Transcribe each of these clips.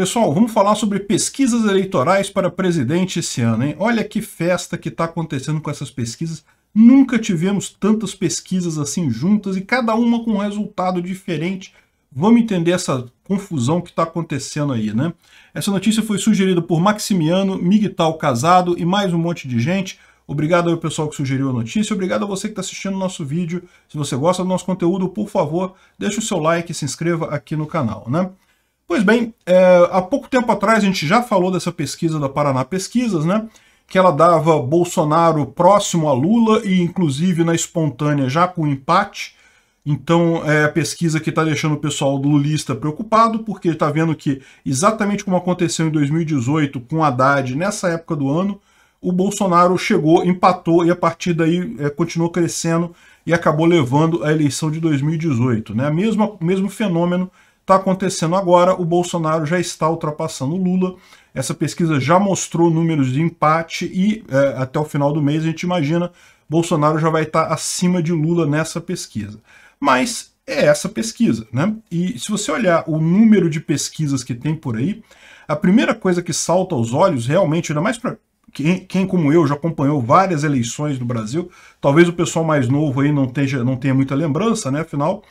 Pessoal, vamos falar sobre pesquisas eleitorais para presidente esse ano, hein? Olha que festa que está acontecendo com essas pesquisas. Nunca tivemos tantas pesquisas assim juntas e cada uma com um resultado diferente. Vamos entender essa confusão que está acontecendo aí, né? Essa notícia foi sugerida por Maximiano, Miguel Casado e mais um monte de gente. Obrigado ao pessoal que sugeriu a notícia, obrigado a você que está assistindo o nosso vídeo. Se você gosta do nosso conteúdo, por favor, deixe o seu like e se inscreva aqui no canal, né? Pois bem, é, há pouco tempo atrás a gente já falou dessa pesquisa da Paraná Pesquisas, né? Que ela dava Bolsonaro próximo a Lula e, inclusive, na espontânea já com empate. Então é a pesquisa que está deixando o pessoal do lulista preocupado, porque está vendo que, exatamente como aconteceu em 2018 com Haddad, nessa época do ano, o Bolsonaro chegou, empatou e a partir daí é, continuou crescendo e acabou levando a eleição de 2018. Né? Mesmo, mesmo fenômeno está acontecendo agora, o Bolsonaro já está ultrapassando o Lula. Essa pesquisa já mostrou números de empate e é, até o final do mês a gente imagina Bolsonaro já vai estar tá acima de Lula nessa pesquisa. Mas é essa pesquisa, né? E se você olhar o número de pesquisas que tem por aí, a primeira coisa que salta aos olhos, realmente, ainda mais para quem, quem, como eu já acompanhou várias eleições no Brasil, talvez o pessoal mais novo aí não tenha, não tenha muita lembrança, né? Afinal,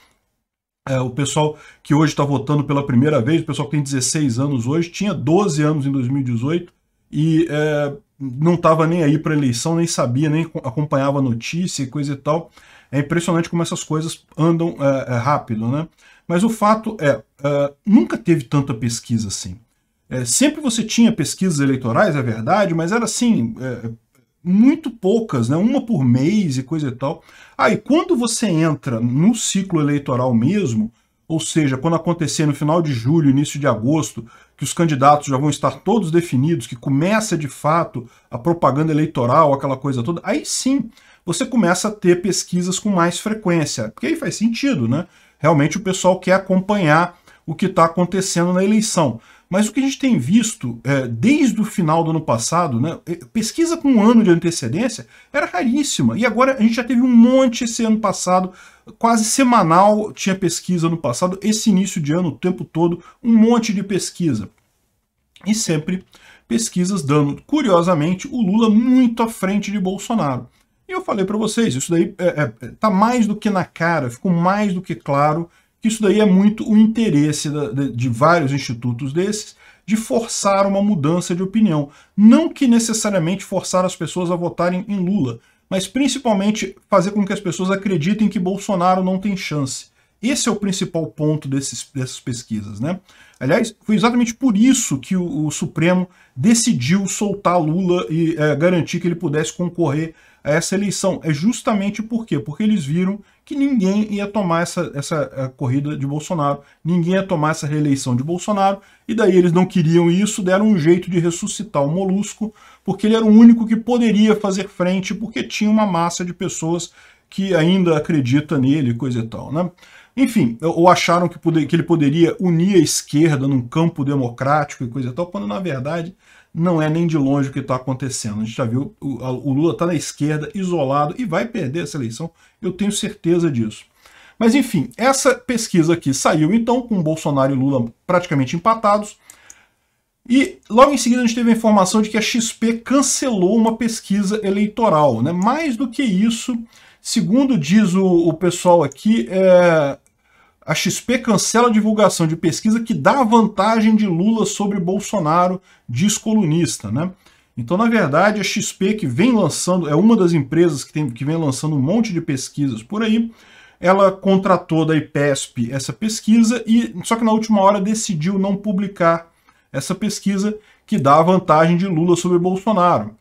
é, o pessoal que hoje está votando pela primeira vez, o pessoal que tem 16 anos hoje, tinha 12 anos em 2018 e é, não estava nem aí para eleição, nem sabia, nem acompanhava notícia e coisa e tal. É impressionante como essas coisas andam é, é rápido, né? Mas o fato é, é nunca teve tanta pesquisa assim. É, sempre você tinha pesquisas eleitorais, é verdade, mas era assim, muito poucas, né? uma por mês e coisa e tal. Aí, quando você entra no ciclo eleitoral mesmo, ou seja, quando acontecer no final de julho, início de agosto, que os candidatos já vão estar todos definidos, que começa de fato a propaganda eleitoral, aquela coisa toda, aí sim você começa a ter pesquisas com mais frequência, porque aí faz sentido, né? Realmente o pessoal quer acompanhar o que está acontecendo na eleição. Mas o que a gente tem visto é, desde o final do ano passado, né, é, pesquisa com um ano de antecedência era raríssima. E agora a gente já teve um monte esse ano passado, quase semanal tinha pesquisa no passado, esse início de ano o tempo todo, um monte de pesquisa. E sempre pesquisas dando, curiosamente, o Lula muito à frente de Bolsonaro. E eu falei para vocês, isso daí é, é, tá mais do que na cara, ficou mais do que claro que isso daí é muito o interesse de vários institutos desses de forçar uma mudança de opinião. Não que necessariamente forçar as pessoas a votarem em Lula, mas principalmente fazer com que as pessoas acreditem que Bolsonaro não tem chance. Esse é o principal ponto desses, dessas pesquisas, né? Aliás, foi exatamente por isso que o, o Supremo decidiu soltar Lula e é, garantir que ele pudesse concorrer a essa eleição. É justamente por quê? Porque eles viram que ninguém ia tomar essa, essa é, corrida de Bolsonaro, ninguém ia tomar essa reeleição de Bolsonaro, e daí eles não queriam isso, deram um jeito de ressuscitar o Molusco, porque ele era o único que poderia fazer frente, porque tinha uma massa de pessoas que ainda acredita nele, coisa e tal, né? Enfim, ou acharam que, poder, que ele poderia unir a esquerda num campo democrático e coisa e tal, quando na verdade não é nem de longe o que está acontecendo. A gente já viu, o, o Lula está na esquerda, isolado, e vai perder essa eleição, eu tenho certeza disso. Mas enfim, essa pesquisa aqui saiu então com Bolsonaro e Lula praticamente empatados, e logo em seguida a gente teve a informação de que a XP cancelou uma pesquisa eleitoral. Né? Mais do que isso, segundo diz o, o pessoal aqui, é, a XP cancela a divulgação de pesquisa que dá vantagem de Lula sobre Bolsonaro, diz colunista, né? Então, na verdade, a XP que vem lançando, é uma das empresas que, tem, que vem lançando um monte de pesquisas por aí, ela contratou da IPESP essa pesquisa, e só que na última hora decidiu não publicar essa pesquisa que dá a vantagem de Lula sobre Bolsonaro.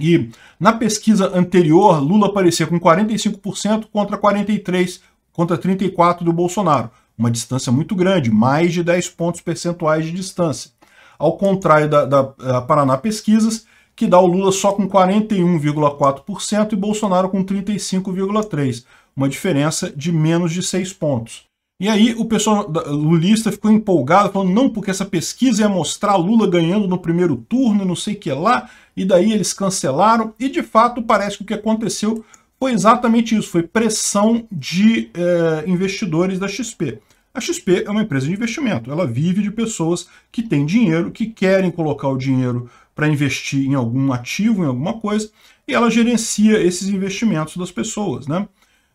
E na pesquisa anterior, Lula aparecia com 45% contra 43% contra 34 do Bolsonaro, uma distância muito grande, mais de 10 pontos percentuais de distância. Ao contrário da, da, da eh, Paraná Pesquisas, que dá o Lula só com 41,4% e Bolsonaro com 35,3%, uma diferença de menos de 6 pontos. E aí o pessoal lulista ficou empolgado, falando, não, porque essa pesquisa ia mostrar Lula ganhando no primeiro turno, não sei o que lá, e daí eles cancelaram, e de fato parece que o que aconteceu foi exatamente isso, foi pressão de é, investidores da XP. A XP é uma empresa de investimento, ela vive de pessoas que têm dinheiro, que querem colocar o dinheiro para investir em algum ativo, em alguma coisa, e ela gerencia esses investimentos das pessoas. Né?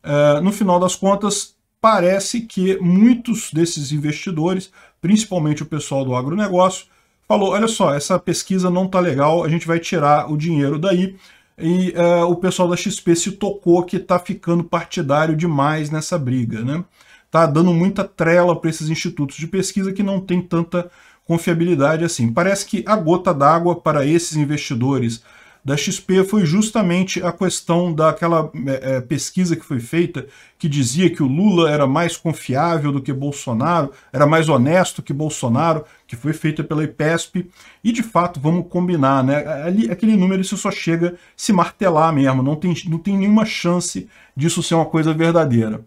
É, no final das contas, parece que muitos desses investidores, principalmente o pessoal do agronegócio, falou, olha só, essa pesquisa não está legal, a gente vai tirar o dinheiro daí, e uh, o pessoal da XP se tocou que está ficando partidário demais nessa briga, né? Tá dando muita trela para esses institutos de pesquisa que não tem tanta confiabilidade assim. Parece que a gota d'água para esses investidores da XP foi justamente a questão daquela é, é, pesquisa que foi feita que dizia que o Lula era mais confiável do que Bolsonaro, era mais honesto que Bolsonaro, que foi feita pela IPESP. E de fato, vamos combinar, né? Ali, aquele número isso só chega se martelar mesmo, não tem, não tem nenhuma chance disso ser uma coisa verdadeira.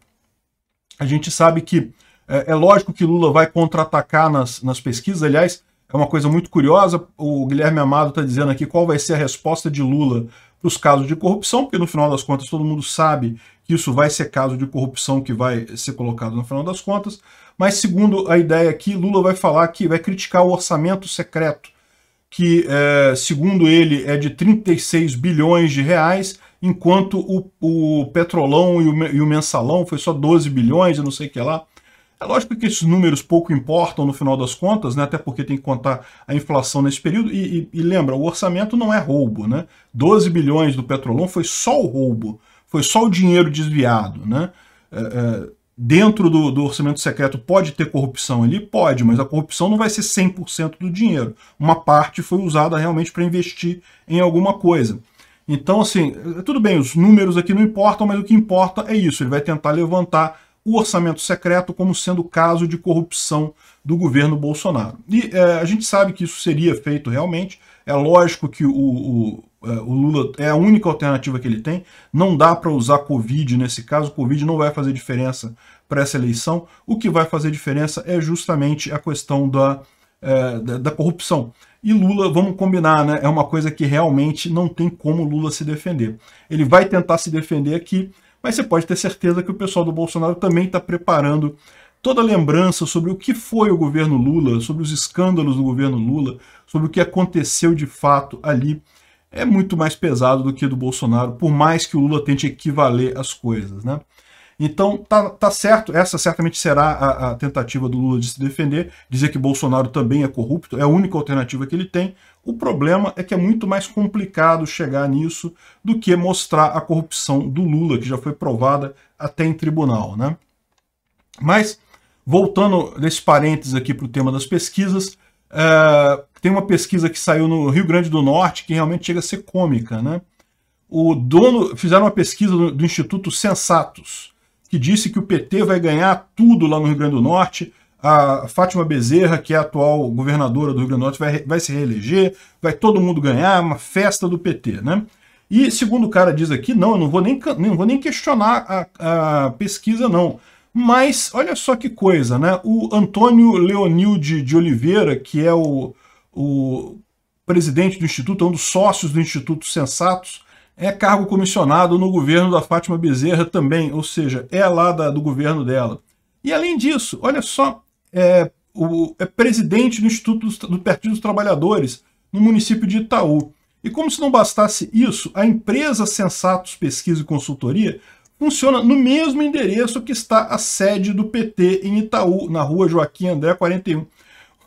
A gente sabe que é, é lógico que Lula vai contra-atacar nas, nas pesquisas, aliás, é uma coisa muito curiosa. O Guilherme Amado está dizendo aqui qual vai ser a resposta de Lula para os casos de corrupção, porque no final das contas todo mundo sabe que isso vai ser caso de corrupção que vai ser colocado no final das contas. Mas segundo a ideia aqui, Lula vai falar que vai criticar o orçamento secreto, que é, segundo ele é de 36 bilhões de reais, enquanto o, o Petrolão e o, e o Mensalão foi só 12 bilhões e não sei o que lá. É lógico que esses números pouco importam no final das contas, né? até porque tem que contar a inflação nesse período. E, e, e lembra, o orçamento não é roubo. Né? 12 bilhões do Petrolão foi só o roubo, foi só o dinheiro desviado. Né? É, é, dentro do, do, orçamento secreto pode ter corrupção ali? Pode, mas a corrupção não vai ser 100% do dinheiro. Uma parte foi usada realmente para investir em alguma coisa. Então, assim, é, tudo bem, os números aqui não importam, mas o que importa é isso. Ele vai tentar levantar o orçamento secreto como sendo caso de corrupção do governo Bolsonaro. E é, a gente sabe que isso seria feito realmente, é lógico que o, o, é, o Lula é a única alternativa que ele tem, não dá para usar Covid nesse caso, Covid não vai fazer diferença para essa eleição, o que vai fazer diferença é justamente a questão da, é, da, da, corrupção. E Lula, vamos combinar, né? É uma coisa que realmente não tem como Lula se defender. Ele vai tentar se defender aqui, mas você pode ter certeza que o pessoal do Bolsonaro também está preparando toda a lembrança sobre o que foi o governo Lula, sobre os escândalos do governo Lula, sobre o que aconteceu de fato ali, é muito mais pesado do que do Bolsonaro, por mais que o Lula tente equivaler as coisas, né? Então, tá, tá certo, essa certamente será a, a, tentativa do Lula de se defender, dizer que Bolsonaro também é corrupto, é a única alternativa que ele tem. O problema é que é muito mais complicado chegar nisso do que mostrar a corrupção do Lula, que já foi provada até em tribunal. Né? Mas, voltando nesse parênteses aqui para o tema das pesquisas, é, tem uma pesquisa que saiu no Rio Grande do Norte que realmente chega a ser cômica. Né? O dono, fizeram uma pesquisa do, do Instituto Sensatos, que disse que o PT vai ganhar tudo lá no Rio Grande do Norte. A Fátima Bezerra, que é a atual governadora do Rio Grande do Norte, vai, vai se reeleger, vai todo mundo ganhar, é uma festa do PT, né? E segundo o cara diz aqui, não, eu não vou nem, não vou nem questionar a, a pesquisa, não. Mas olha só que coisa, né? O Antônio Leonilde de Oliveira, que é o, o presidente do Instituto, é um dos sócios do Instituto Sensatos, é cargo comissionado no governo da Fátima Bezerra também, ou seja, é lá da, do governo dela. E além disso, olha só, é, o, é presidente do Instituto do, do Partido dos Trabalhadores no município de Itaú. E como se não bastasse isso, a empresa Sensatos Pesquisa e Consultoria funciona no mesmo endereço que está a sede do PT em Itaú, na rua Joaquim André 41.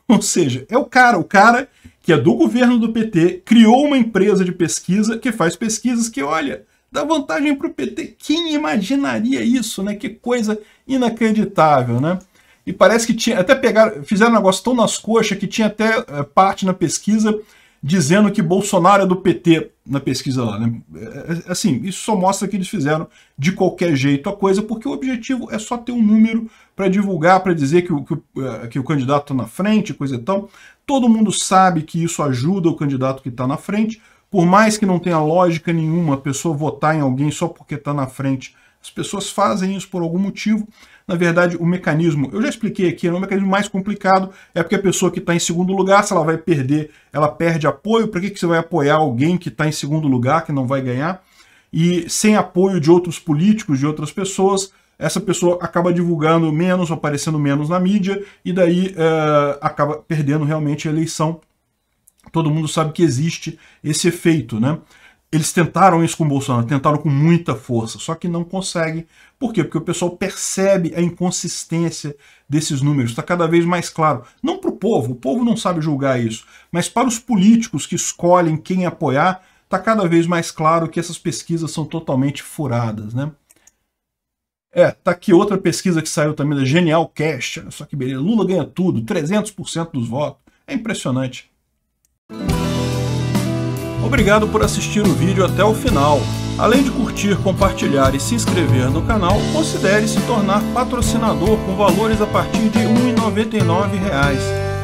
Ou seja, é o cara, o cara que é do governo do PT, criou uma empresa de pesquisa que faz pesquisas que, olha, dá vantagem para o PT. Quem imaginaria isso, né? Que coisa inacreditável, né? E parece que tinha, até pegaram, fizeram um negócio tão nas coxas que tinha até é, parte na pesquisa dizendo que Bolsonaro é do PT na pesquisa lá. Né? É, é, assim, isso só mostra que eles fizeram de qualquer jeito a coisa, porque o objetivo é só ter um número para divulgar, para dizer que o, que, o, eh, que o candidato está na frente, coisa e tal. Todo mundo sabe que isso ajuda o candidato que está na frente. Por mais que não tenha lógica nenhuma a pessoa votar em alguém só porque está na frente, as pessoas fazem isso por algum motivo. Na verdade, o mecanismo, eu já expliquei aqui, é um mecanismo mais complicado, é porque a pessoa que está em segundo lugar, se ela vai perder, ela perde apoio. Para que, que você vai apoiar alguém que está em segundo lugar, que não vai ganhar? E sem apoio de outros políticos, de outras pessoas, essa pessoa acaba divulgando menos, aparecendo menos na mídia, e daí é, acaba perdendo realmente a eleição. Todo mundo sabe que existe esse efeito, né? Eles tentaram isso com o Bolsonaro, tentaram com muita força, só que não conseguem. Por quê? Porque o pessoal percebe a inconsistência desses números, está cada vez mais claro. Não para o povo, o povo não sabe julgar isso, mas para os políticos que escolhem quem apoiar, está cada vez mais claro que essas pesquisas são totalmente furadas. Né? É, tá aqui outra pesquisa que saiu também da Genial Cash, olha só que beleza. Lula ganha tudo, 300% dos votos. É impressionante. Obrigado por assistir o vídeo até o final. Além de curtir, compartilhar e se inscrever no canal, considere se tornar patrocinador com valores a partir de R$ 1,99